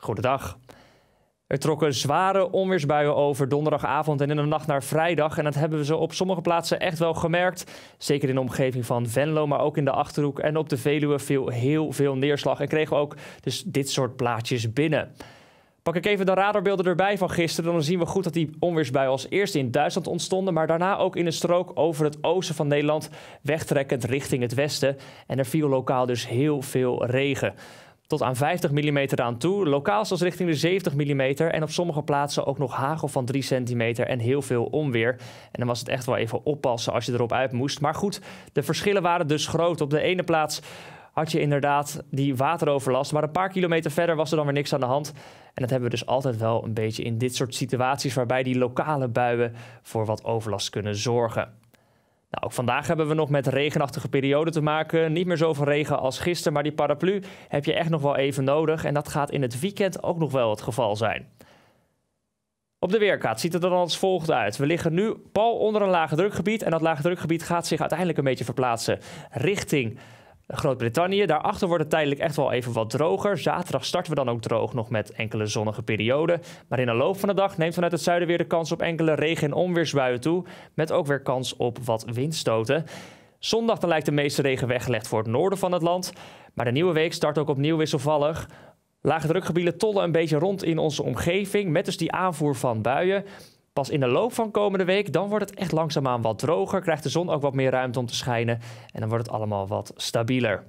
Goedendag. Er trokken zware onweersbuien over donderdagavond en in de nacht naar vrijdag. En dat hebben we ze op sommige plaatsen echt wel gemerkt. Zeker in de omgeving van Venlo, maar ook in de Achterhoek en op de Veluwe viel heel veel neerslag. En kregen we ook dus dit soort plaatjes binnen. Pak ik even de radarbeelden erbij van gisteren. Dan zien we goed dat die onweersbuien als eerste in Duitsland ontstonden. Maar daarna ook in een strook over het oosten van Nederland. Wegtrekkend richting het westen. En er viel lokaal dus heel veel regen tot aan 50 mm aan toe. Lokaal zelfs richting de 70 mm. En op sommige plaatsen ook nog hagel van 3 cm en heel veel onweer. En dan was het echt wel even oppassen als je erop uit moest. Maar goed, de verschillen waren dus groot. Op de ene plaats had je inderdaad die wateroverlast. Maar een paar kilometer verder was er dan weer niks aan de hand. En dat hebben we dus altijd wel een beetje in dit soort situaties... waarbij die lokale buien voor wat overlast kunnen zorgen. Nou, ook vandaag hebben we nog met regenachtige perioden te maken. Niet meer zoveel regen als gisteren, maar die paraplu heb je echt nog wel even nodig. En dat gaat in het weekend ook nog wel het geval zijn. Op de weerkaart ziet het er dan als volgt uit. We liggen nu pal onder een lage drukgebied. En dat lage drukgebied gaat zich uiteindelijk een beetje verplaatsen richting Groot-Brittannië. Daarachter wordt het tijdelijk echt wel even wat droger. Zaterdag starten we dan ook droog nog met enkele zonnige perioden. Maar in de loop van de dag neemt vanuit het zuiden weer de kans op enkele regen- en onweersbuien toe. Met ook weer kans op wat windstoten. Zondag dan lijkt de meeste regen weggelegd voor het noorden van het land. Maar de nieuwe week start ook opnieuw wisselvallig. Lage drukgebieden tollen een beetje rond in onze omgeving, met dus die aanvoer van buien. Pas in de loop van komende week, dan wordt het echt langzaamaan wat droger, krijgt de zon ook wat meer ruimte om te schijnen en dan wordt het allemaal wat stabieler.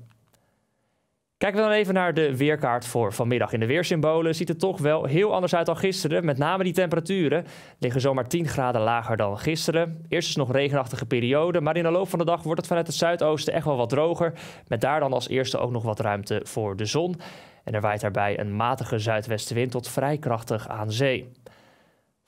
Kijken we dan even naar de weerkaart voor vanmiddag. In de weersymbolen ziet het toch wel heel anders uit dan gisteren. Met name die temperaturen liggen zomaar 10 graden lager dan gisteren. Eerst is nog regenachtige periode, maar in de loop van de dag wordt het vanuit het zuidoosten echt wel wat droger. Met daar dan als eerste ook nog wat ruimte voor de zon. En er waait daarbij een matige zuidwestenwind tot vrij krachtig aan zee.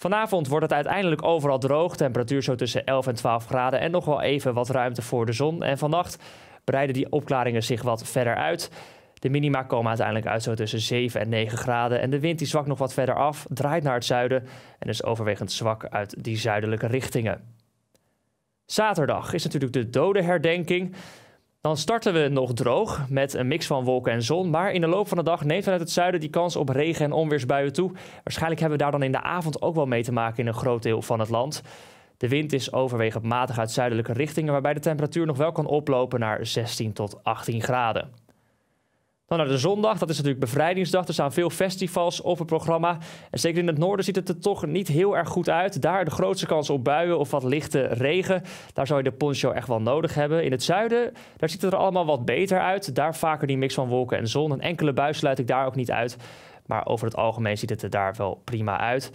Vanavond wordt het uiteindelijk overal droog. Temperatuur zo tussen 11 en 12 graden en nog wel even wat ruimte voor de zon. En vannacht breiden die opklaringen zich wat verder uit. De minima komen uiteindelijk uit zo tussen 7 en 9 graden. En de wind die zwakt nog wat verder af, draait naar het zuiden en is overwegend zwak uit die zuidelijke richtingen. Zaterdag is natuurlijk de dode herdenking. Dan starten we nog droog met een mix van wolken en zon. Maar in de loop van de dag neemt vanuit het zuiden die kans op regen en onweersbuien toe. Waarschijnlijk hebben we daar dan in de avond ook wel mee te maken in een groot deel van het land. De wind is overwegend matig uit zuidelijke richtingen, waarbij de temperatuur nog wel kan oplopen naar 16 tot 18 graden. Dan nou, naar de zondag, dat is natuurlijk bevrijdingsdag. Er staan veel festivals op het programma. En zeker in het noorden ziet het er toch niet heel erg goed uit. Daar de grootste kans op buien of wat lichte regen. Daar zou je de poncho echt wel nodig hebben. In het zuiden, daar ziet het er allemaal wat beter uit. Daar vaker die mix van wolken en zon. Een enkele bui sluit ik daar ook niet uit. Maar over het algemeen ziet het er daar wel prima uit.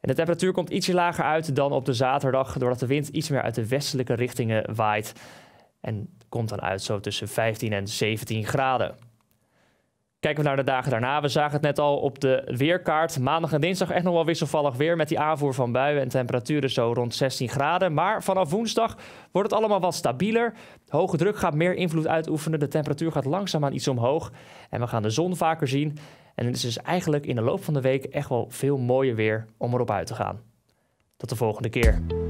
En de temperatuur komt ietsje lager uit dan op de zaterdag, doordat de wind iets meer uit de westelijke richtingen waait. En komt dan uit zo tussen 15 en 17 graden. Kijken we naar de dagen daarna. We zagen het net al op de weerkaart. Maandag en dinsdag echt nog wel wisselvallig weer met die aanvoer van buien en temperaturen zo rond 16 graden. Maar vanaf woensdag wordt het allemaal wat stabieler. Hoge druk gaat meer invloed uitoefenen. De temperatuur gaat langzaamaan iets omhoog. En we gaan de zon vaker zien. En het is dus eigenlijk in de loop van de week echt wel veel mooier weer om erop uit te gaan. Tot de volgende keer.